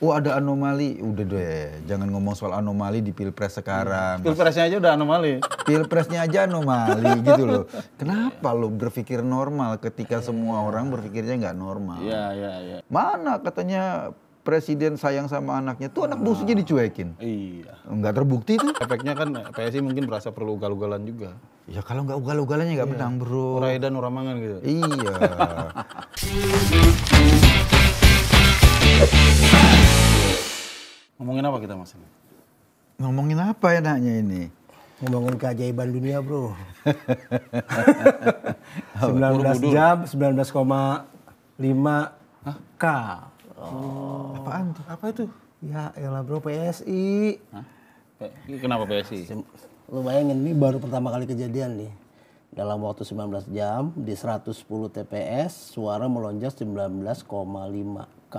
Oh ada anomali, udah deh, jangan ngomong soal anomali di pilpres sekarang. Hmm. Pilpresnya aja udah anomali. Pilpresnya aja anomali gitu loh. Kenapa lo berpikir normal ketika iya. semua orang berpikirnya nggak normal? Iya iya iya. Mana katanya presiden sayang sama anaknya tuh anak jadi ah. dicuekin. Iya. Nggak terbukti tuh. Efeknya kan PSI mungkin merasa perlu ugal-ugalan juga. Ya kalau nggak ugal-ugalannya nggak iya. menang bro. Urai dan uramangan gitu. Iya. Ngomongin apa kita Mas? Ngomongin apa ya enaknya ini? Ngomongin keajaiban dunia bro. 19 jam, 19,5 K. Oh. Apaan tuh? Apa itu? Ya elah bro PSI. Hah? Kenapa PSI? Lu bayangin ini baru pertama kali kejadian nih. Dalam waktu 19 jam di 110 TPS suara melonjak 19,5 K.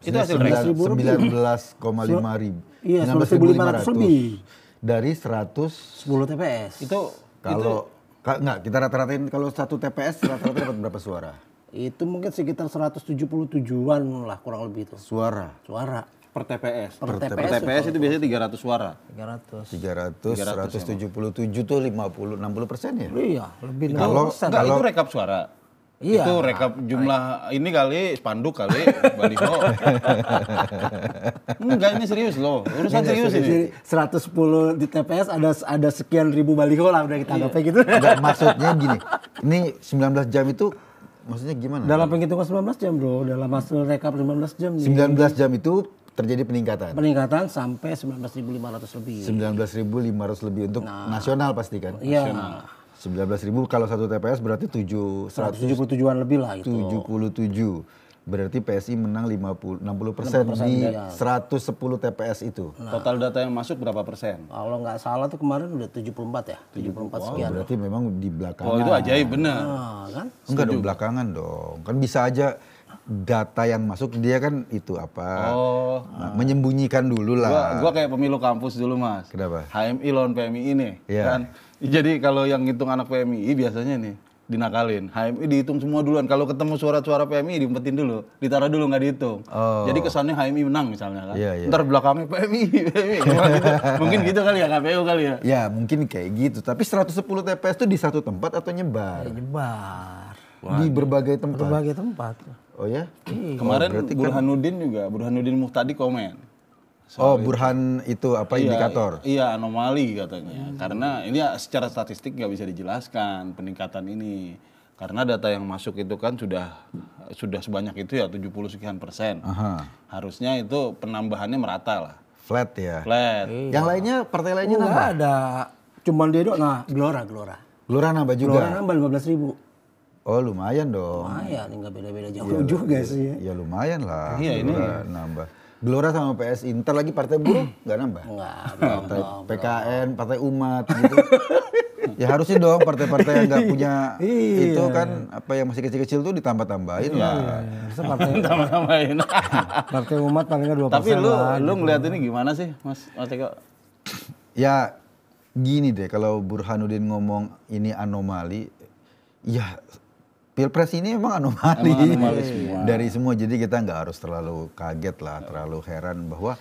Itu hasil race. 19,5 ribu. Iya, 19.500 lebih. Dari 100 10 TPS. Itu kalau itu, ka, enggak kita rata-ratain kalau satu TPS rata-rata dapat berapa suara? Itu mungkin sekitar 177-an lah kurang lebih itu. Suara. Suara per TPS. Per, TPS, per TPS itu biasanya 300 suara. 300. 300, 300 177 ya, tuh 50 60 persen ya? Iya, lebih Kalau kalau itu rekap suara. Iya. Itu rekap jumlah ini kali spanduk kali baliho. Enggak ini serius loh. Urusan serius, serius ini. 110 di TPS ada ada sekian ribu baliho lah udah kita anggapnya gitu. Iya. Enggak, maksudnya gini. Ini 19 jam itu maksudnya gimana? Dalam penghitungan 19 jam, Bro. Dalam hasil rekap 19 jam. 19 nih. jam itu terjadi peningkatan. Peningkatan sampai 19.500 lebih. 19.500 lebih untuk nah, nasional pasti kan? Iya. Nasional 19 ribu kalau satu TPS berarti 7 177-an lebih lah itu. 77. Berarti PSI menang 50 60 persen di ya. 110 TPS itu. Nah, Total data yang masuk berapa persen? Kalau nggak salah tuh kemarin udah 74 ya? 74 oh, sekian. Berarti memang di belakangan. Oh itu ajaib benar. Nah, kan? Enggak dong belakangan dong. Kan bisa aja data yang masuk dia kan itu apa oh. Nah, menyembunyikan dulu lah. Gua, gua kayak pemilu kampus dulu mas. Kenapa? HMI lawan PMI ini yeah. kan jadi kalau yang ngitung anak PMI biasanya nih dinakalin. HMI dihitung semua duluan. Kalau ketemu suara-suara PMI diumpetin dulu, ditaruh dulu nggak dihitung. Oh. Jadi kesannya HMI menang misalnya kan. Yeah, yeah. Ntar belakangnya PMI, PMI. Gitu. mungkin gitu kali ya KPU kali ya. Ya mungkin kayak gitu. Tapi 110 TPS itu di satu tempat atau nyebar? Ya, nyebar. Wah. Di berbagai tempat. Berbagai tempat. Oh ya? Hmm. Kemarin oh, kan Burhanuddin kan... juga, Burhanuddin Muhtadi komen Oh, burhan itu, apa iya, indikator? Iya, anomali katanya. Hmm. Karena ini ya, secara statistik nggak bisa dijelaskan peningkatan ini. Karena data yang masuk itu kan sudah sudah sebanyak itu ya 70 sekian persen. Aha. Harusnya itu penambahannya merata lah. Flat ya. Flat. Iya. Yang lainnya partai lainnya uh, nambah? ada. Cuman dia doang. Nah, glora glora. Glora nambah juga. Gelora nambah 15 ribu. Oh lumayan dong. Lumayan, nggak beda-beda jauh ya, juga iya. sih. Ya iya, lumayan lah. Iya ini nambah. Gelora sama PS Inter lagi partai buruh hmm. nggak nambah. Nggak. Ah, partai PKN, partai umat gitu. ya harusnya dong partai-partai yang nggak iya. punya iya. itu kan apa yang masih kecil-kecil tuh ditambah-tambahin iya, lah. Iya. partai tambah-tambahin. partai umat palingnya dua persen. Tapi lu lah, lu gitu. ini gimana sih, Mas? Mas Eko? Ya gini deh kalau Burhanuddin ngomong ini anomali, ya Pilpres ini memang anomali, anomali iya. semua. dari semua, jadi kita nggak harus terlalu kaget lah, terlalu heran bahwa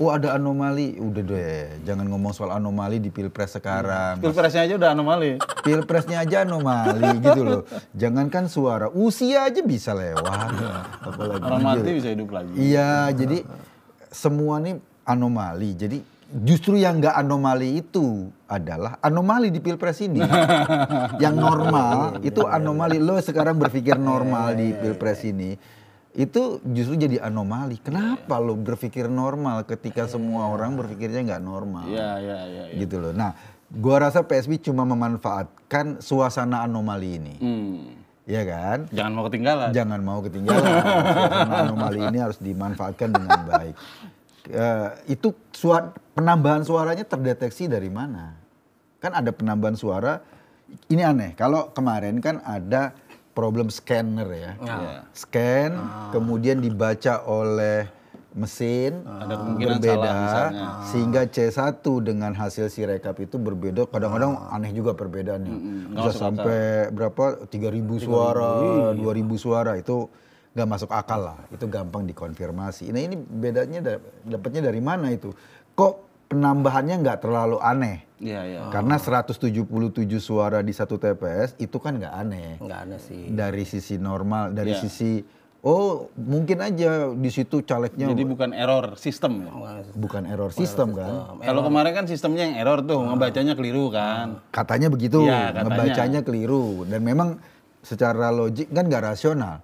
Oh ada anomali, udah deh, jangan ngomong soal anomali di pilpres sekarang. Pilpresnya aja udah anomali. Pilpresnya aja anomali gitu loh. Jangankan suara, usia aja bisa lewat. Iya. Apalagi Orang mati gitu. bisa hidup lagi. Iya, jadi semua nih anomali. Jadi justru yang nggak anomali itu adalah anomali di pilpres ini. yang normal iya, iya, itu iya, anomali lo sekarang berpikir normal di pilpres ini itu justru jadi anomali. Kenapa lo berpikir normal ketika semua orang berpikirnya nggak normal? Iya iya iya. Ya. Gitu loh. Nah, gua rasa PSB cuma memanfaatkan suasana anomali ini. Hmm. Iya kan? Jangan mau ketinggalan. Jangan mau ketinggalan. suasana anomali ini harus dimanfaatkan dengan baik. uh, itu suara, penambahan suaranya terdeteksi dari mana? Kan ada penambahan suara. Ini aneh. Kalau kemarin kan ada problem scanner ya. Oh. Iya. Ya. Scan oh. kemudian dibaca oleh mesin ah. ada kemungkinan berbeda salah ah. sehingga C1 dengan hasil si rekap itu berbeda kadang-kadang aneh juga perbedaannya. Mm -hmm. Bisa sampai berapa 3000 suara, 2000 iya. suara itu nggak masuk akal lah. Itu gampang dikonfirmasi. Nah ini bedanya dapatnya dari mana itu? Kok penambahannya nggak terlalu aneh? Iya, iya. Karena 177 suara di satu TPS itu kan nggak aneh. Nggak aneh sih. Dari sisi normal, dari ya. sisi Oh, mungkin aja di situ calegnya. Jadi bukan error sistem. Ya? Bukan error sistem kan? Kalau kemarin kan sistemnya yang error tuh, ah. ngebacanya keliru kan. Katanya begitu, ya, katanya. ngebacanya keliru dan memang secara logik kan nggak rasional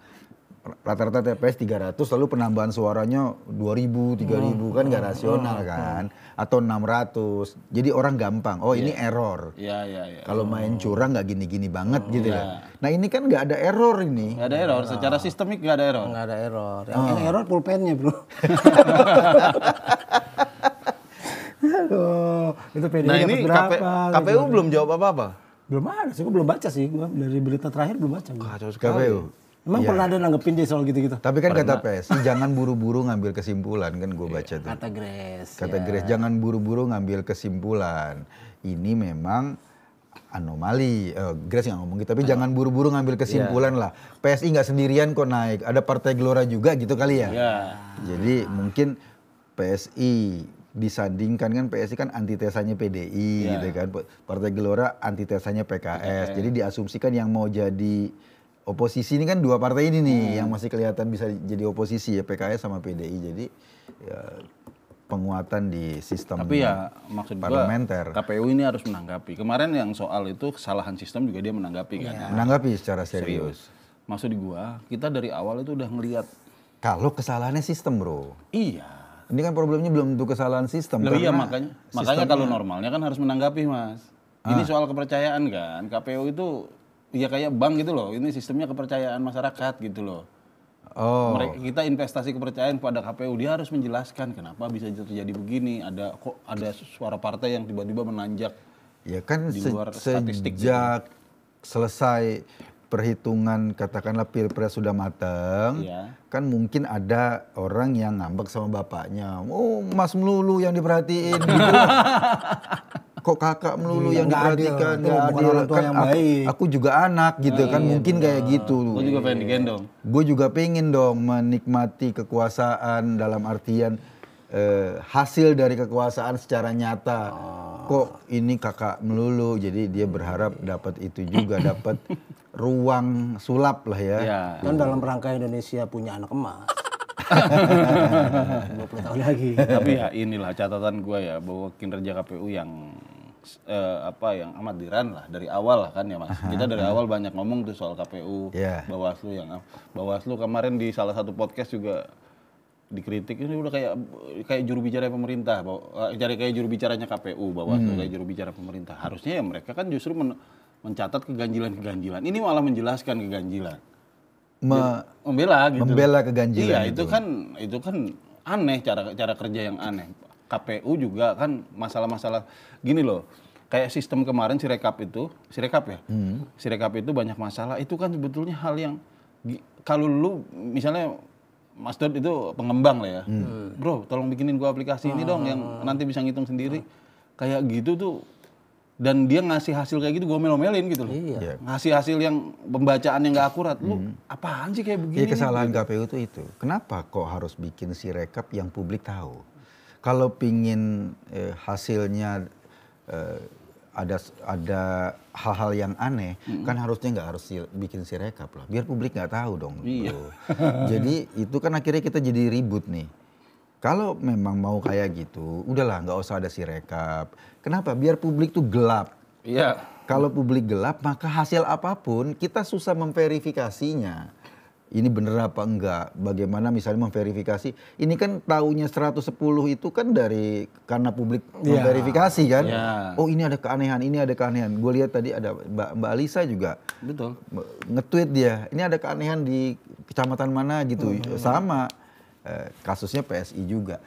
rata-rata TPS 300 lalu penambahan suaranya 2000, 3000 hmm. kan nggak rasional hmm. kan atau 600. Jadi orang gampang, oh yeah. ini iya. error. Yeah, yeah, yeah. Kalau oh. main curang nggak gini-gini banget oh, gitu yeah. ya. Iya. Nah, ini kan nggak ada error ini. Nggak ada error, nah. secara sistemik nggak ada error. Nggak ada error. Yang oh. error pulpennya, Bro. Aduh, itu PDI nah, ini berapa? Gitu? KP, KPU belum jawab apa-apa. Belum ada sih, gue belum baca sih gue dari berita terakhir belum baca. Kacau sekali. KPU. Emang ya. pernah ada nanggepin dia soal gitu-gitu? Tapi kan pernah. kata PSI jangan buru-buru ngambil kesimpulan kan gue baca tuh. Kata Grace. Kata ya. Grace jangan buru-buru ngambil kesimpulan. Ini memang anomali. Uh, Grace nggak ngomong gitu, tapi uh. jangan buru-buru ngambil iya. kesimpulan yeah. lah. PSI nggak sendirian kok naik, ada Partai Gelora juga gitu kali ya. Yeah. Jadi mungkin PSI disandingkan kan PSI kan antitesanya PDI yeah. gitu kan. Partai Gelora antitesanya PKS. Jadi diasumsikan yang mau jadi oposisi ini kan dua partai ini nih hmm. yang masih kelihatan bisa jadi oposisi ya PKS sama PDI jadi ya, penguatan di sistem tapi ya maksud parlementer gua, KPU ini harus menanggapi kemarin yang soal itu kesalahan sistem juga dia menanggapi ya. kan iya, menanggapi secara serius, serius. maksud gua kita dari awal itu udah ngelihat kalau kesalahannya sistem bro iya ini kan problemnya belum tentu kesalahan sistem. Loh, iya makanya, makanya kalau normalnya kan harus menanggapi mas. Ah. Ini soal kepercayaan kan, KPU itu ya kayak bank gitu loh. Ini sistemnya kepercayaan masyarakat gitu loh. Oh. Mereka, kita investasi kepercayaan pada KPU dia harus menjelaskan kenapa bisa terjadi begini. Ada kok ada suara partai yang tiba-tiba menanjak. Ya kan di luar statistik gitu. sejak gitu. selesai perhitungan katakanlah pilpres sudah mateng, iya. kan mungkin ada orang yang ngambek sama bapaknya. Oh, Mas melulu yang diperhatiin gitu. kok kakak melulu yang diperhatikan nggak adil, Kan yang aku, baik. aku juga anak gitu nah, kan iya, mungkin bener. kayak gitu gue juga pengen digendong gue juga pengen dong menikmati kekuasaan dalam artian eh, hasil dari kekuasaan secara nyata oh. kok ini kakak melulu jadi dia berharap dapat itu juga dapat ruang sulap lah ya, ya. kan dalam rangka Indonesia punya anak emas 20 tahun lagi. Tapi ya inilah catatan gue ya bahwa kinerja KPU yang eh, apa yang amat diran lah dari awal lah kan ya mas. Kita dari awal banyak ngomong tuh soal KPU, yeah. Bawaslu yang Bawaslu kemarin di salah satu podcast juga dikritik ini udah kayak kayak juru bicara pemerintah, eh, cari kayak juru bicaranya KPU, Bawaslu hmm. kayak juru bicara pemerintah. Harusnya ya mereka kan justru men- mencatat keganjilan-keganjilan. Ini malah menjelaskan keganjilan. Me- Membela gitu. membela keganjilan Iya, itu. itu kan itu kan aneh cara cara kerja yang aneh. KPU juga kan masalah-masalah gini loh kayak sistem kemarin Sirekap itu, Sirekap ya, hmm. Sirekap itu banyak masalah. Itu kan sebetulnya hal yang kalau lu misalnya Mas Dod itu pengembang lah ya, hmm. bro, tolong bikinin gua aplikasi ah. ini dong yang ah. nanti bisa ngitung sendiri. Ah. Kayak gitu tuh dan dia ngasih hasil kayak gitu gue melomelin gitu loh. Iya. iya. Ngasih hasil yang pembacaan yang gak akurat. Lu hmm. apaan sih kayak iya, begini? Ya, kesalahan KPU itu itu. Kenapa kok harus bikin si rekap yang publik tahu? kalau pingin eh, hasilnya eh, ada ada hal-hal yang aneh hmm. kan harusnya nggak harus si, bikin sirekap lah biar publik nggak tahu dong gitu. iya. jadi itu kan akhirnya kita jadi ribut nih kalau memang mau kayak gitu udahlah nggak usah ada si rekap kenapa biar publik tuh gelap iya kalau publik gelap maka hasil apapun kita susah memverifikasinya ini bener apa enggak, bagaimana misalnya memverifikasi. Ini kan taunya 110 itu kan dari karena publik yeah. memverifikasi kan. Yeah. Oh ini ada keanehan, ini ada keanehan. Gue lihat tadi ada Mbak, Mbak Alisa juga. Betul. Nge-tweet dia, ini ada keanehan di kecamatan mana gitu. Mm -hmm. Sama eh, kasusnya PSI juga.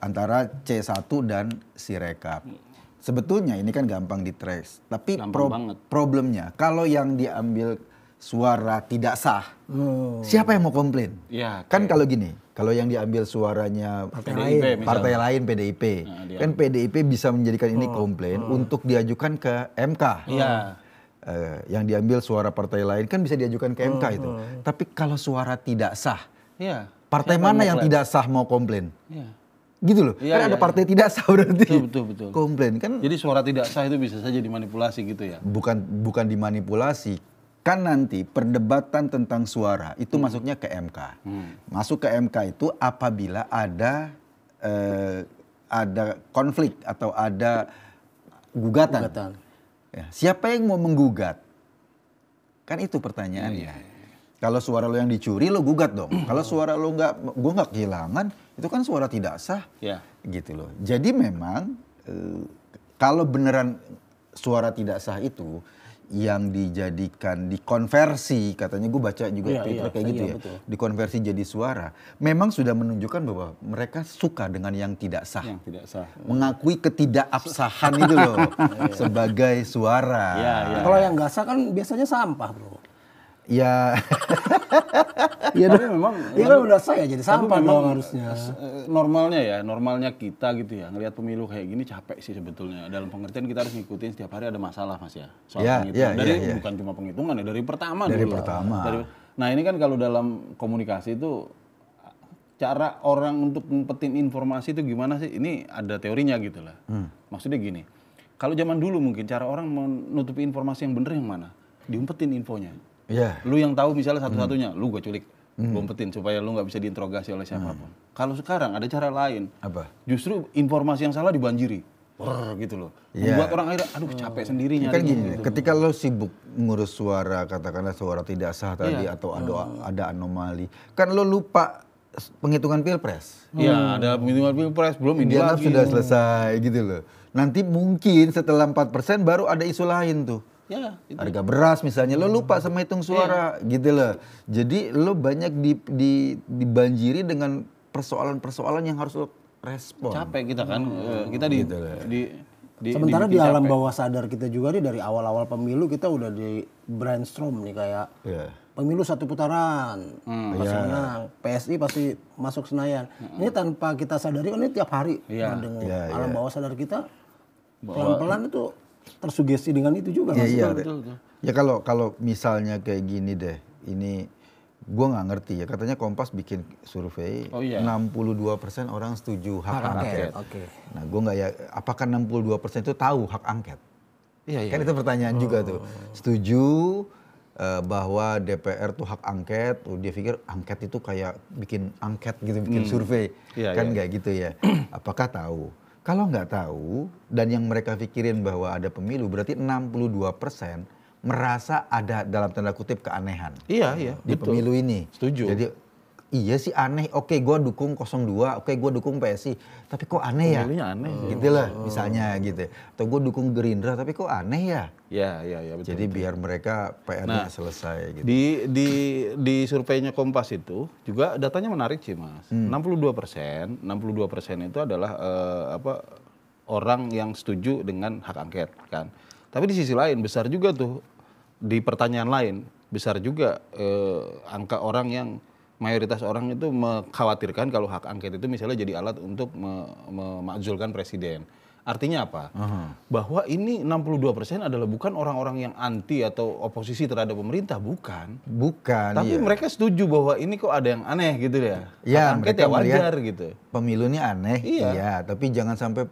Antara C1 dan Sirekap. Hmm. Sebetulnya ini kan gampang di trace, tapi pro banget. problemnya kalau yang diambil suara tidak sah. Hmm. Siapa yang mau komplain? Ya, kan kalau gini, kalau yang diambil suaranya partai PDIP, lain, partai lain PDIP, nah, kan PDIP bisa menjadikan ini oh, komplain oh, untuk diajukan ke MK. Iya. Uh, yang diambil suara partai lain kan bisa diajukan ke MK oh, itu. Oh. Tapi kalau suara tidak sah, ya. partai Siapa mana yang, tidak sah mau komplain? Ya gitu loh. Iya, kan iya, ada partai iya. tidak sah berarti. Betul, betul, betul. Komplain kan. Jadi suara tidak sah itu bisa saja dimanipulasi gitu ya. Bukan bukan dimanipulasi, kan nanti perdebatan tentang suara itu hmm. masuknya ke MK. Hmm. Masuk ke MK itu apabila ada eh, ada konflik atau ada gugatan. gugatan. Ya, siapa yang mau menggugat? Kan itu pertanyaannya. Ya, Kalau suara lo yang dicuri lo gugat dong. Hmm. Kalau suara lo nggak, gue nggak kehilangan, itu kan suara tidak sah. Ya. Gitu loh. Jadi memang eh, kalau beneran suara tidak sah itu yang dijadikan dikonversi katanya gue baca juga iya, Twitter ya, kayak gitu iya, ya betul. dikonversi jadi suara memang sudah menunjukkan bahwa mereka suka dengan yang tidak sah, yang tidak sah. mengakui ketidakabsahan itu loh iya, iya. sebagai suara ya, ya. kalau yang nggak sah kan biasanya sampah bro Ya. ya Tapi memang ya kan udah saya jadi sampah memang harusnya. Eh, eh, normalnya ya, normalnya kita gitu ya ngelihat pemilu kayak gini capek sih sebetulnya. Dalam pengertian kita harus ngikutin setiap hari ada masalah Mas ya. Soal ya, penghitungan. Ya, ya dari ya, ya. bukan cuma penghitungan ya, dari pertama dari dulu. Pertama. Dari pertama. Nah, ini kan kalau dalam komunikasi itu cara orang untuk ngumpetin informasi itu gimana sih? Ini ada teorinya gitu lah. Hmm. Maksudnya gini. Kalau zaman dulu mungkin cara orang menutupi informasi yang benar yang mana? Diumpetin infonya yeah. lu yang tahu misalnya satu-satunya hmm. lu gue culik hmm. bompetin supaya lu nggak bisa diinterogasi oleh hmm. siapapun hmm. kalau sekarang ada cara lain apa justru informasi yang salah dibanjiri Brr, gitu loh yeah. membuat orang akhirnya aduh capek sendirinya kan gini gitu. ketika lo sibuk ngurus suara katakanlah suara tidak sah tadi yeah. atau ada hmm. ada anomali kan lo lupa penghitungan pilpres Iya hmm. ada penghitungan pilpres belum ini harus lagi sudah selesai gitu loh nanti mungkin setelah 4% baru ada isu lain tuh Ya, itu. Harga beras misalnya, lo lupa sama hitung suara ya. gitu loh. Jadi lo banyak di, di, dibanjiri dengan persoalan-persoalan yang harus lo respon. Capek kita kan, hmm. kita di, gitu di di, Sementara di, di, alam capek. bawah sadar kita juga nih dari awal-awal pemilu kita udah di brainstorm nih kayak yeah. pemilu satu putaran hmm. pasti yeah. menang, PSI pasti masuk Senayan. Hmm. Ini tanpa kita sadari, oh, ini tiap hari yeah. Iya. dengan yeah, alam iya. bawah sadar kita pelan-pelan itu tersugesti dengan itu juga. Iya, iya. Betul, betul. Ya kalau kalau misalnya kayak gini deh, ini gue nggak ngerti ya katanya Kompas bikin survei oh, iya. 62 persen orang setuju hak, hak angket. angket. Okay. Nah gue nggak ya apakah 62 persen itu tahu hak angket? Iya, iya. Kan itu pertanyaan oh. juga tuh. Oh. Setuju eh, bahwa DPR tuh hak angket, tuh dia pikir angket itu kayak bikin angket gitu, bikin hmm. survei. Iya, kan iya. nggak iya. gitu ya. apakah tahu? Kalau nggak tahu dan yang mereka pikirin bahwa ada pemilu berarti 62 persen merasa ada dalam tanda kutip keanehan. Iya, iya. Di betul. pemilu ini. Setuju. Jadi iya sih aneh. Oke, gue dukung 02, oke gue dukung PSI, tapi kok aneh ya? Pemilunya aneh. Oh. Gitu lah, misalnya gitu. Atau gue dukung Gerindra, tapi kok aneh ya? Ya, ya, ya. Jadi betul. biar mereka PR-nya nah, selesai. Gitu. Di di di surveinya Kompas itu juga datanya menarik sih mas. Hmm. 62 persen, 62 persen itu adalah uh, apa orang yang setuju dengan hak angket kan. Tapi di sisi lain besar juga tuh di pertanyaan lain besar juga eh, angka orang yang mayoritas orang itu mengkhawatirkan kalau hak angket itu misalnya jadi alat untuk memakzulkan presiden. Artinya apa? Uh -huh. Bahwa ini 62% persen adalah bukan orang-orang yang anti atau oposisi terhadap pemerintah, bukan. Bukan. Tapi ya. mereka setuju bahwa ini kok ada yang aneh gitu ya. Ya, mereka ya wajar gitu. Pemilu ini aneh, iya. iya, tapi jangan sampai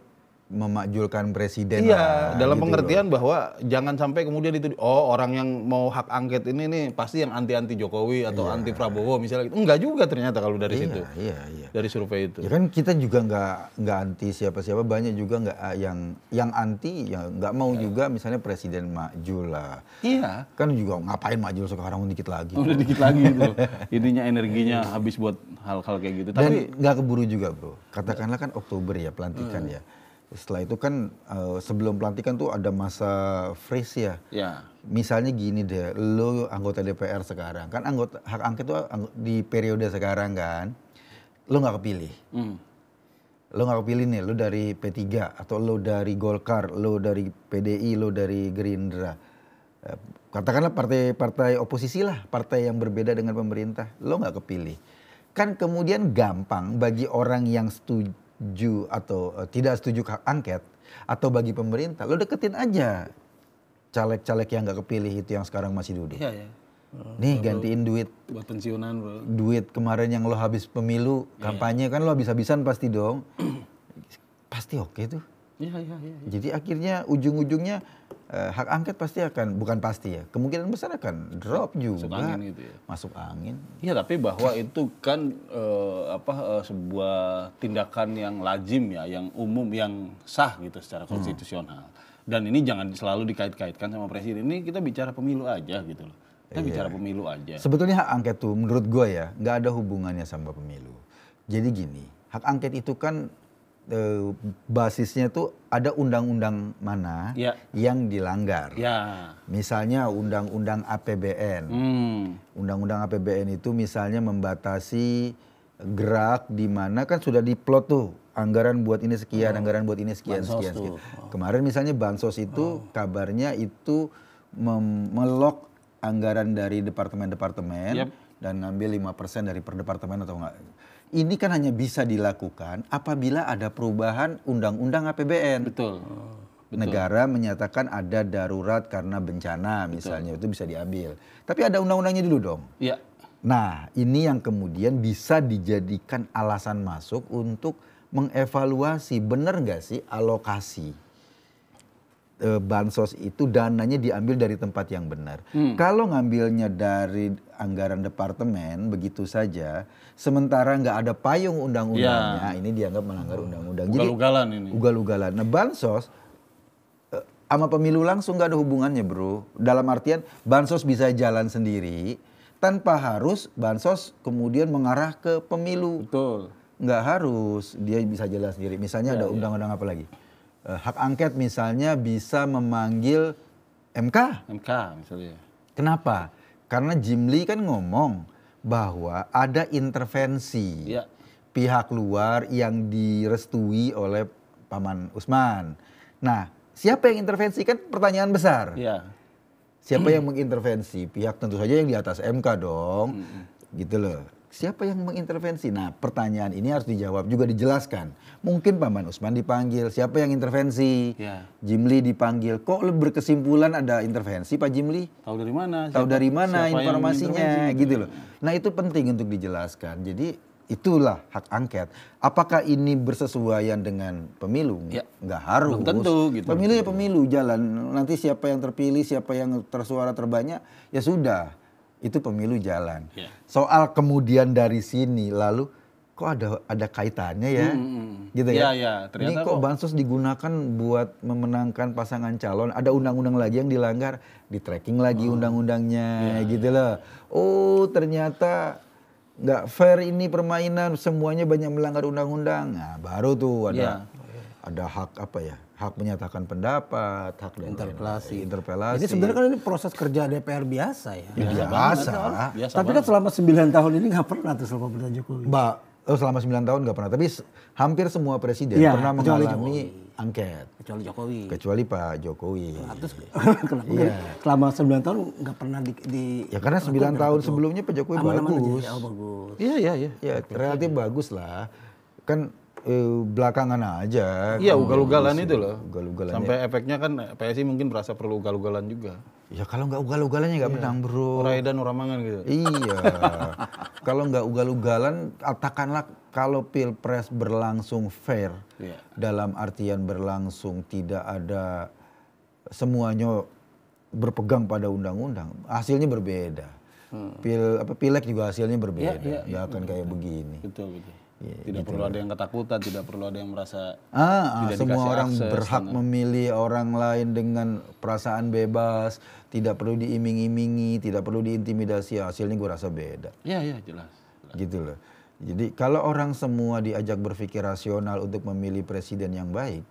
memakjulkan presiden. Iya, lah, dalam gitu pengertian loh. bahwa jangan sampai kemudian itu oh orang yang mau hak angket ini nih pasti yang anti-anti Jokowi atau iya. anti Prabowo misalnya gitu. Enggak juga ternyata kalau dari iya, situ. Iya, iya. Dari survei itu. Ya kan kita juga nggak nggak anti siapa-siapa, banyak juga nggak ah, yang yang anti yang nggak mau iya. juga misalnya presiden maju lah. Iya. Kan juga ngapain maju sekarang dikit lagi. Udah dikit lagi itu. Intinya energinya habis buat hal-hal kayak gitu. Dan Tapi nggak keburu juga, Bro. Katakanlah kan Oktober ya pelantikan hmm. ya setelah itu kan uh, sebelum pelantikan tuh ada masa freeze ya. ya. Misalnya gini deh, lo anggota DPR sekarang kan anggota hak angket tuh di periode sekarang kan, lo nggak kepilih. Hmm. Lo nggak kepilih nih, lo dari P3 atau lo dari Golkar, lo dari PDI, lo dari Gerindra. Eh, katakanlah partai-partai oposisi lah, partai yang berbeda dengan pemerintah, lo nggak kepilih. Kan kemudian gampang bagi orang yang setuju, setuju atau uh, tidak setuju hak angket atau bagi pemerintah, lo deketin aja caleg-caleg yang nggak kepilih itu yang sekarang masih duduk. Iya, iya. Oh, Nih Lalu gantiin duit. Buat pensiunan bro. Duit kemarin yang lo habis pemilu iya. kampanye kan lo habis-habisan pasti dong. pasti oke okay tuh. Iya iya iya. iya. Jadi akhirnya ujung-ujungnya eh, hak angket pasti akan bukan pasti ya kemungkinan besar akan drop juga masuk angin gitu ya masuk angin iya tapi bahwa itu kan eh, apa eh, sebuah tindakan yang lazim ya yang umum yang sah gitu secara hmm. konstitusional hmm. dan ini jangan selalu dikait-kaitkan sama presiden ini kita bicara pemilu aja gitu loh kita iya. bicara pemilu aja sebetulnya hak angket tuh menurut gue ya nggak ada hubungannya sama pemilu jadi gini hak angket itu kan e, basisnya itu ada undang-undang mana ya. yang dilanggar. Ya. Misalnya undang-undang APBN. Hmm. Undang-undang hmm. APBN itu misalnya membatasi gerak di mana kan sudah diplot tuh anggaran buat ini sekian, oh. anggaran buat ini sekian, bansos sekian, sekian. Oh. Kemarin misalnya bansos itu oh. kabarnya itu melok anggaran dari departemen-departemen yep. dan ngambil 5% dari per departemen atau enggak ini kan hanya bisa dilakukan apabila ada perubahan undang-undang APBN. Betul. Oh, Betul. Negara menyatakan ada darurat karena bencana misalnya Betul. itu bisa diambil. Tapi ada undang-undangnya dulu dong. Iya. Nah, ini yang kemudian bisa dijadikan alasan masuk untuk mengevaluasi benar nggak sih alokasi Eh, bansos itu dananya diambil dari tempat yang benar. Hmm. Kalau ngambilnya dari anggaran departemen begitu saja, sementara nggak ada payung undang-undangnya, ya. ini dianggap melanggar hmm. undang-undang. Ugal-ugalan ini. Ugal-ugalan. Nah bansos eh, sama pemilu langsung nggak ada hubungannya bro. Dalam artian bansos bisa jalan sendiri tanpa harus bansos kemudian mengarah ke pemilu. Betul. Nggak harus dia bisa jalan sendiri. Misalnya ya, ada ya. undang-undang ya. apa lagi? Eh, hak angket misalnya bisa memanggil MK. MK misalnya. Kenapa? Karena Jimli kan ngomong bahwa ada intervensi ya. pihak luar yang direstui oleh Paman Usman. Nah, siapa yang intervensi kan pertanyaan besar. Ya. Siapa yang mengintervensi? Pihak tentu saja yang di atas MK dong. Hmm. Gitu loh siapa yang mengintervensi? Nah, pertanyaan ini harus dijawab juga dijelaskan. Mungkin Paman Usman dipanggil, siapa yang intervensi? Ya. Jimli dipanggil. Kok berkesimpulan ada intervensi Pak Jimli? Tahu dari mana? Tahu dari mana informasinya gitu loh. Nah, itu penting untuk dijelaskan. Jadi itulah hak angket. Apakah ini bersesuaian dengan pemilu? Ya. Nggak harus. Belum tentu gitu. Pemilu ya pemilu, jalan. Nanti siapa yang terpilih, siapa yang tersuara terbanyak, ya sudah itu pemilu jalan. Yeah. Soal kemudian dari sini lalu kok ada ada kaitannya ya, hmm, hmm, hmm. gitu ya. Yeah, iya, iya. Ini kok, kok bansos digunakan buat memenangkan pasangan calon. Ada undang-undang lagi yang dilanggar, di tracking lagi oh. undang-undangnya, yeah, iya, gitu yeah. loh. Oh ternyata nggak fair ini permainan semuanya banyak melanggar undang-undang. Nah baru tuh ada. Yeah ada hak apa ya hak menyatakan pendapat hak interpelasi interpelasi jadi sebenarnya kan ini proses kerja DPR biasa ya, ya biasa, biasa. tapi kan selama 9 tahun ini nggak pernah tuh selama pemerintahan Jokowi Mbak oh, selama 9 tahun nggak pernah tapi hampir semua presiden ya, pernah mengalami Jokowi. angket kecuali Jokowi kecuali Pak Jokowi terus iya. kenapa ya. selama 9 tahun nggak pernah di, di ya karena 9 tahun sebelumnya Pak Jokowi bagus. Aman oh, bagus iya iya iya ya, relatif bagus lah kan eh, belakangan aja. Iya, ugal-ugalan itu loh. ugal Sampai iya. efeknya kan PSI mungkin merasa perlu ugal-ugalan juga. Ya kalau nggak ugal-ugalannya nggak iya. menang bro. Orang uramangan gitu. Iya. kalau nggak ugal-ugalan, katakanlah kalau pilpres berlangsung fair, iya. dalam artian berlangsung tidak ada semuanya berpegang pada undang-undang, hasilnya berbeda. Hmm. Pil apa pilek juga hasilnya iya, berbeda. Ya, ya, ya akan kayak begini. Betul betul. Ya, tidak gitu perlu ada yang ketakutan, tidak perlu ada yang merasa ah, ah tidak semua orang akses, berhak sana. memilih orang lain dengan perasaan bebas, tidak perlu diiming-imingi, tidak perlu diintimidasi. Hasilnya gue rasa beda. Iya iya jelas, jelas. Gitu loh. Jadi kalau orang semua diajak berpikir rasional untuk memilih presiden yang baik,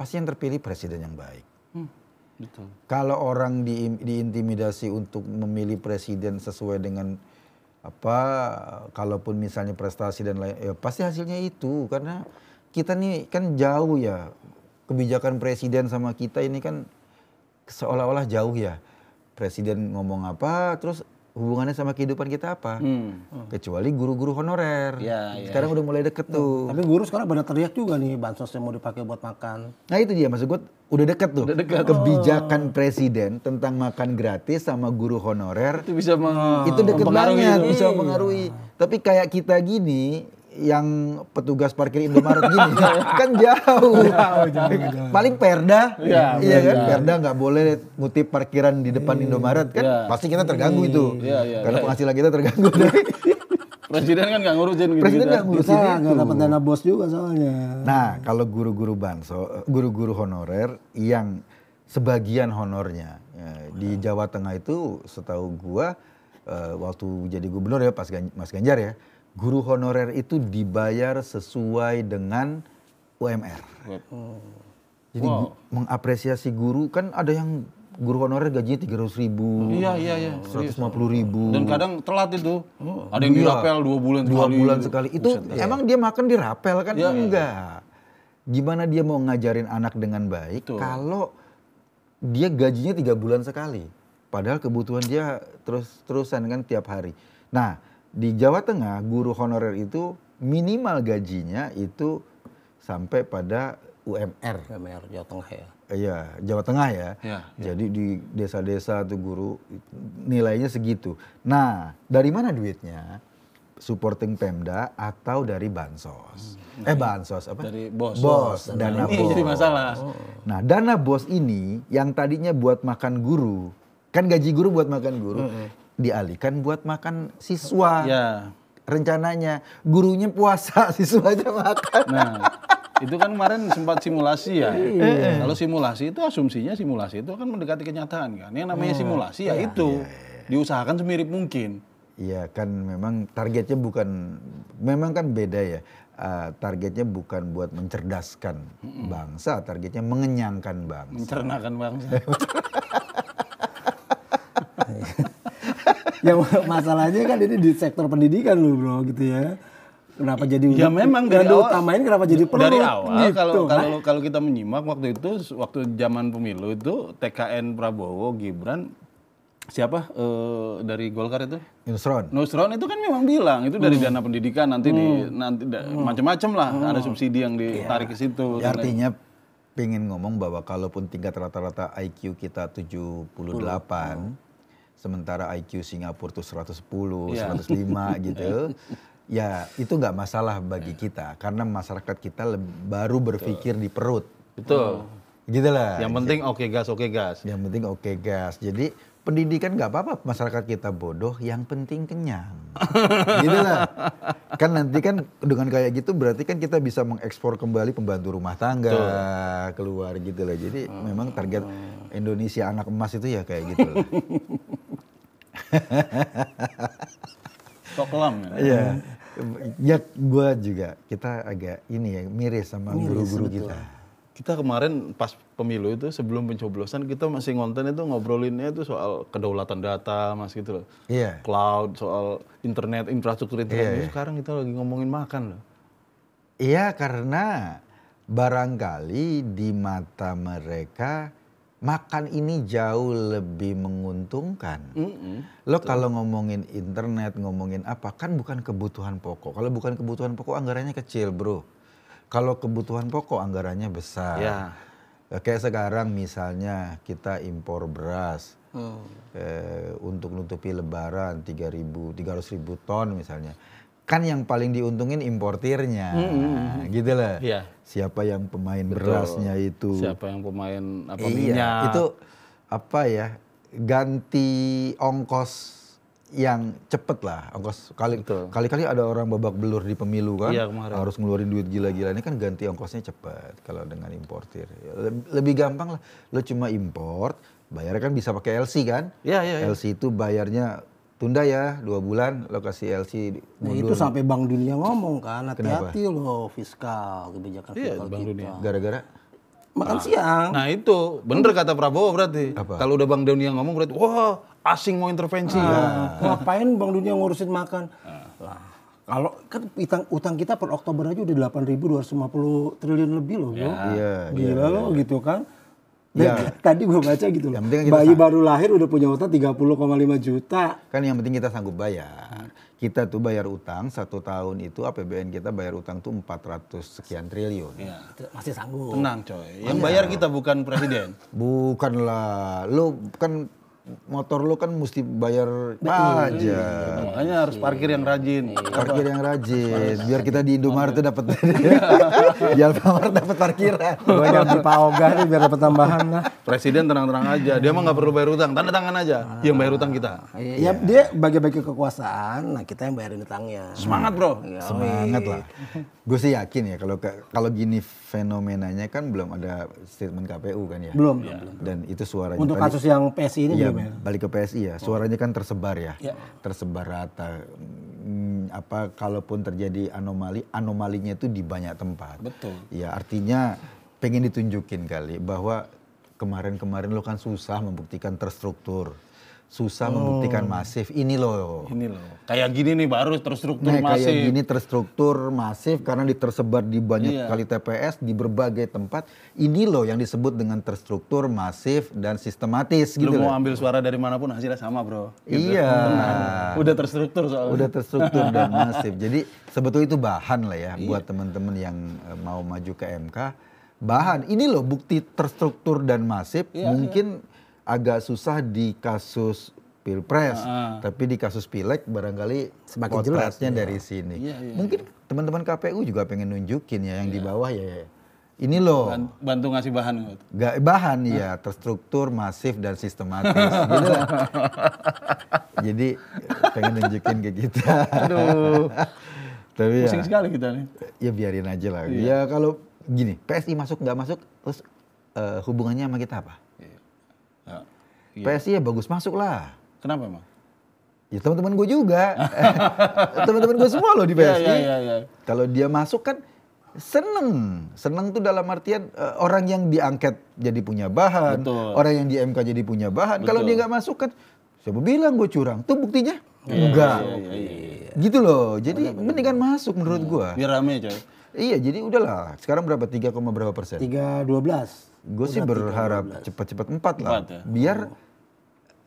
pasti yang terpilih presiden yang baik. Hmm, betul. Kalau orang di, diintimidasi untuk memilih presiden sesuai dengan apa kalaupun misalnya prestasi dan lain ya pasti hasilnya itu karena kita nih kan jauh ya kebijakan presiden sama kita ini kan seolah-olah jauh ya presiden ngomong apa terus hubungannya sama kehidupan kita apa? Hmm. Kecuali guru-guru honorer. Ya, ya. Sekarang udah mulai deket tuh. Hmm. Tapi guru sekarang banyak teriak juga nih bansosnya mau dipakai buat makan. Nah itu dia maksud gue udah deket tuh. Udah deket. Kebijakan oh. presiden tentang makan gratis sama guru honorer itu bisa meng- itu deket banget itu. bisa iya. mengaruhi. Tapi kayak kita gini yang petugas parkir Indomaret gini iya. kan jauh. Paling Perda, ya, iya kan? Perda nggak boleh ngutip parkiran di depan hmm, Indomaret kan? Ya. Pasti kita terganggu hmm, itu. Ya, ya, Karena ya. penghasilan kita terganggu. Presiden kan nggak ngurusin gitu. Presiden kan? nggak ngurusin itu. Nggak dapat dana bos juga soalnya. Nah, kalau guru-guru banso, guru-guru honorer yang sebagian honornya ya, di Jawa Tengah itu setahu gua uh, waktu jadi gubernur ya pas Mas Ganjar ya guru honorer itu dibayar sesuai dengan UMR. Hmm. Jadi wow. mengapresiasi guru kan ada yang guru honorer gajinya tiga ratus ribu, iya iya iya, seratus lima puluh ribu. Dan kadang telat itu, oh. ada yang iya. dirapel dua bulan dua sekali. bulan sekali. Itu Buset, iya. emang iya. dia makan dirapel kan iya, iya, iya. enggak? Iya. Gimana dia mau ngajarin anak dengan baik Betul. kalau dia gajinya tiga bulan sekali, padahal kebutuhan dia terus terusan kan tiap hari. Nah di Jawa Tengah guru honorer itu minimal gajinya itu sampai pada UMR. UMR Jawa Tengah ya. Iya, Jawa Tengah ya. ya, ya. Jadi di desa-desa tuh guru nilainya segitu. Nah, dari mana duitnya? Supporting Pemda atau dari bansos? Hmm. Eh bansos apa? Dari bos. Bos, bos. dana nah, ini bos. jadi masalah. Nah, dana bos ini yang tadinya buat makan guru, kan gaji guru buat makan guru. Hmm dialihkan buat makan siswa. Ya. Rencananya gurunya puasa, siswa aja makan. Nah, itu kan kemarin sempat simulasi ya. Iya. Eh, kalau simulasi itu asumsinya simulasi itu kan mendekati kenyataan kan. Yang namanya oh, simulasi ya, ya itu ya. diusahakan semirip mungkin. Iya kan memang targetnya bukan memang kan beda ya. Uh, targetnya bukan buat mencerdaskan bangsa, targetnya mengenyangkan bangsa. Mencernakan bangsa. ya masalahnya kan ini di sektor pendidikan loh bro gitu ya kenapa jadi ya memang dari awal utamain kenapa jadi perlu dari awal gitu, kalau kan? kalau kalau kita menyimak waktu itu waktu zaman pemilu itu TKN Prabowo Gibran siapa e, dari Golkar itu Nusron Nusron itu kan memang bilang itu dari hmm. dana pendidikan nanti hmm. di nanti hmm. macam-macam lah hmm. ada subsidi yang ditarik ya. ke iya. situ ya, kan. artinya pengen ngomong bahwa kalaupun tingkat rata-rata IQ kita 78 hmm sementara IQ Singapura tuh 110, yeah. 105 gitu. ya, itu nggak masalah bagi yeah. kita karena masyarakat kita baru berpikir Betul. di perut. Betul. Hmm. Gitu lah. Yang penting oke okay gas, oke okay gas. Yang penting oke okay gas. Jadi pendidikan nggak apa-apa masyarakat kita bodoh yang penting kenyang gitu lah kan nanti kan dengan kayak gitu berarti kan kita bisa mengekspor kembali pembantu rumah tangga Betul. keluar gitu lah jadi hmm. memang target Indonesia anak emas itu ya kayak gitu lah kelam ya. Iya. Ya gue juga kita agak ini ya miris sama guru-guru kita. Kita kemarin pas pemilu itu sebelum pencoblosan kita masih ngonten itu ngobrolinnya itu soal kedaulatan data mas gitu loh. Iya. Cloud soal internet infrastruktur internet. Yeah, iya. Sekarang kita lagi ngomongin makan loh. Iya karena barangkali di mata mereka makan ini jauh lebih menguntungkan. Mm -hmm. Lo kalau ngomongin internet, ngomongin apa, kan bukan kebutuhan pokok. Kalau bukan kebutuhan pokok, anggarannya kecil, bro. Kalau kebutuhan pokok, anggarannya besar. Yeah. Ya. Kayak sekarang misalnya kita impor beras hmm. eh, untuk nutupi lebaran 3.000, 300 ribu ton misalnya kan yang paling diuntungin importirnya, hmm. gitu loh. Yeah. Iya. Siapa yang pemain Betul. berasnya itu? Siapa yang pemain apa iya, minyak? Itu apa ya? Ganti ongkos yang cepet lah ongkos kali Betul. kali kali ada orang babak belur di pemilu kan iya, harus ngeluarin duit gila-gila ini kan ganti ongkosnya cepet kalau dengan importir lebih gampang lah lo cuma import bayarnya kan bisa pakai LC kan iya, iya, iya. LC itu bayarnya tunda ya dua bulan lokasi LC nah, mundur. Nah, itu sampai Bank Dunia ngomong kan hati-hati loh fiskal kebijakan iya, fiskal Bank Dunia. Gara-gara makan nah, siang. Nah itu bener kata Prabowo berarti. Kalau udah Bank Dunia ngomong berarti wah asing mau intervensi. Ah, nah, ya. Ngapain Bank Dunia ngurusin makan? Nah. Lah, kalau kan utang, kita per Oktober aja udah 8.250 triliun lebih loh, ya, bro. Iya, Gila iya, loh iya. gitu kan. Ya. Tadi gue baca gitu loh. Bayi sanggup. baru lahir udah punya utang 30,5 juta. Kan yang penting kita sanggup bayar. Kita tuh bayar utang satu tahun itu APBN kita bayar utang tuh 400 sekian triliun. Ya. Masih sanggup. Tenang coy. Yang iya. bayar kita bukan presiden. Bukanlah. lah. Lu kan motor lu kan mesti bayar nah, aja iya, iya, iya. Makanya harus parkir yang rajin. Parkir yang rajin. Biar kita di Indomaret tuh dapat di Alfamart dapat parkiran. Gue yang di Paoga nih biar dapat tambahan lah. Presiden tenang-tenang aja. Dia mah gak perlu bayar utang. Tanda tangan aja. Ah. Yang bayar utang kita. Iya, ya, dia bagi-bagi kekuasaan. Nah kita yang bayarin utangnya. Semangat bro. Semangat lah. Gue sih yakin ya kalau kalau gini fenomenanya kan belum ada statement KPU kan ya. Belum. Dan itu suaranya. Untuk kasus yang PSI ini ya. Balik ke PSI ya. Suaranya kan tersebar ya. ya. Tersebar rata. Hmm, apa kalaupun terjadi anomali, anomalinya itu di banyak tempat. Betul. Ya, artinya pengen ditunjukin kali bahwa kemarin-kemarin lo kan susah membuktikan terstruktur susah oh. membuktikan masif. Ini loh. Ini loh. Kayak gini nih baru terstruktur nah, masif. Kayak gini terstruktur masif karena tersebar di banyak iya. kali TPS di berbagai tempat. Ini loh yang disebut dengan terstruktur masif dan sistematis Lu gitu. Lu mau ambil suara dari manapun hasilnya sama, Bro. Gitu. Iya. Nah, udah terstruktur soalnya. Udah terstruktur dan masif. Jadi sebetulnya itu bahan lah ya iya. buat teman-teman yang e, mau maju ke MK. Bahan ini loh bukti terstruktur dan masif iya, iya. mungkin iya agak susah di kasus pilpres, uh, uh. tapi di kasus pilek barangkali semakin jelasnya dari iya. dari sini. Ya, ya, Mungkin iya. teman-teman KPU juga pengen nunjukin ya yang di iya. bawah ya, ya. Ini loh. Bantu ngasih bahan Gak bahan huh? ya, terstruktur, masif dan sistematis. Gitu Jadi pengen nunjukin ke kita. Gitu. Aduh. tapi Pusing ya, sekali kita nih. Ya biarin aja lah. Iya. Ya kalau gini, PSI masuk nggak masuk, terus uh, hubungannya sama kita apa? Iya. PSI ya bagus masuk lah. Kenapa emang? Ya teman-teman gue juga. teman-teman gue semua loh di PSI. Yeah, yeah, yeah, iya. Kalau dia masuk kan seneng. Seneng tuh dalam artian uh, orang yang diangket jadi punya bahan. Betul. Orang yang di MK jadi punya bahan. Kalau dia nggak masuk kan siapa bilang gue curang. Tuh buktinya iya, enggak. Gitu loh. Jadi mendingan bener. masuk menurut hmm. gue. Biar rame coy. Iya, jadi udahlah. Sekarang berapa? 3, berapa persen? 3, 12. Gue sih berharap cepat-cepat 4 lah. ya? Biar oh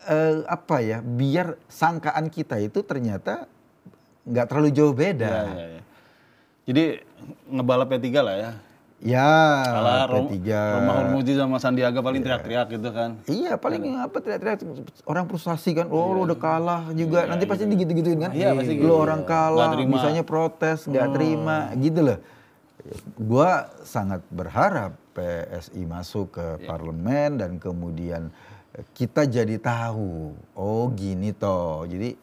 eh, apa ya biar sangkaan kita itu ternyata nggak terlalu jauh beda. Ya, ya, ya. Jadi ngebalap P3 lah ya. Ya, P3. Rumah Hormuzi sama Sandiaga paling iya. teriak-teriak ya. gitu kan. Iya, paling ya. apa teriak-teriak orang frustasi kan. Oh, ya. udah kalah juga. Ya, Nanti ya, pasti gitu. Iya. digitu-gituin kan. Iya, pasti gitu. orang kalah, misalnya protes, nggak hmm. terima, gitu loh. Gua sangat berharap PSI masuk ke ya. parlemen dan kemudian kita jadi tahu oh gini toh jadi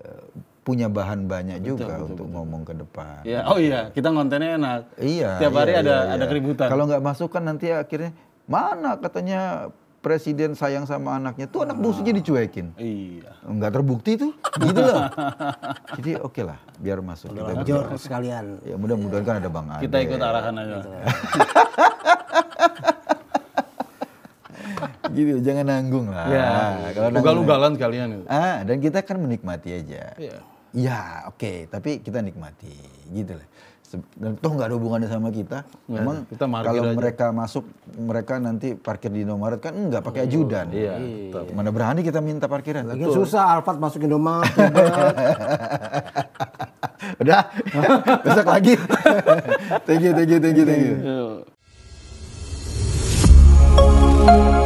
eh, punya bahan banyak betul, juga betul, untuk betul. ngomong ke depan. ya. oh iya, kita kontennya enak. Iya. Tiap hari iya, ada iya, ada iya. keributan. Kalau nggak masuk kan nanti akhirnya mana katanya presiden sayang sama anaknya tuh anak jadi ah. dicuekin. Iya. Nggak terbukti tuh, gitu loh. Jadi oke okay lah, biar masuk. Udah kita sekalian. Ya mudah-mudahan iya. kan ada bang Ade. Kita ikut arahan aja. Gitu. gitu, jangan nanggung lah. Ya, kalau ugal-ugalan kalian itu. Ah, dan kita kan menikmati aja. Iya. Ya, oke, okay, tapi kita nikmati gitu lah. Dan toh nggak ada hubungannya sama kita. ya, Memang kita kalau aja. mereka masuk, mereka nanti parkir di Indomaret kan nggak pakai iya. ajudan. Iya. iya. Mana berani kita minta parkiran? Lagi susah Alfat masuk Indomaret. Udah, besok lagi. thank you, thank you, thank you, thank you. Thank iya. you.